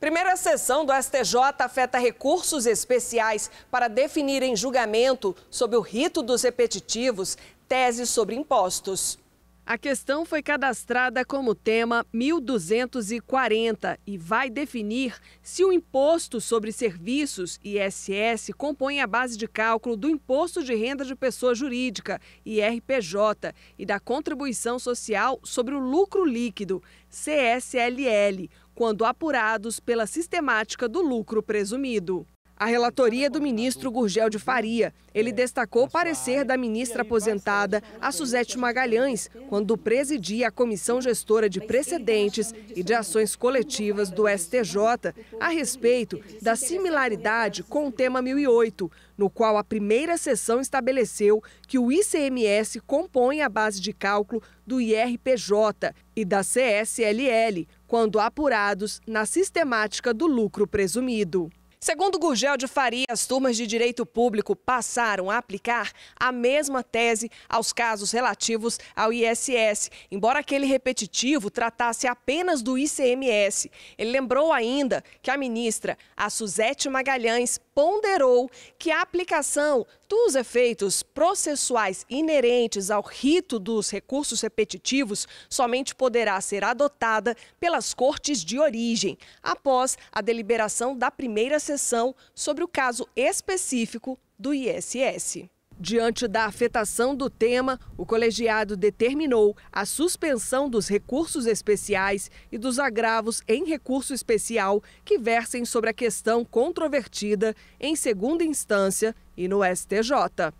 Primeira sessão do STJ afeta recursos especiais para definir em julgamento, sob o rito dos repetitivos, teses sobre impostos. A questão foi cadastrada como tema 1240 e vai definir se o Imposto sobre Serviços, ISS, compõe a base de cálculo do Imposto de Renda de Pessoa Jurídica, IRPJ, e da Contribuição Social sobre o Lucro Líquido, CSLL quando apurados pela sistemática do lucro presumido a relatoria do ministro Gurgel de Faria. Ele destacou o parecer da ministra aposentada, a Suzete Magalhães, quando presidia a Comissão Gestora de Precedentes e de Ações Coletivas do STJ, a respeito da similaridade com o tema 1008, no qual a primeira sessão estabeleceu que o ICMS compõe a base de cálculo do IRPJ e da CSLL, quando apurados na sistemática do lucro presumido. Segundo Gurgel de Faria, as turmas de direito público passaram a aplicar a mesma tese aos casos relativos ao ISS, embora aquele repetitivo tratasse apenas do ICMS. Ele lembrou ainda que a ministra, a Suzete Magalhães, ponderou que a aplicação dos efeitos processuais inerentes ao rito dos recursos repetitivos somente poderá ser adotada pelas cortes de origem, após a deliberação da primeira sessão sobre o caso específico do ISS. Diante da afetação do tema, o colegiado determinou a suspensão dos recursos especiais e dos agravos em recurso especial que versem sobre a questão controvertida em segunda instância e no STJ.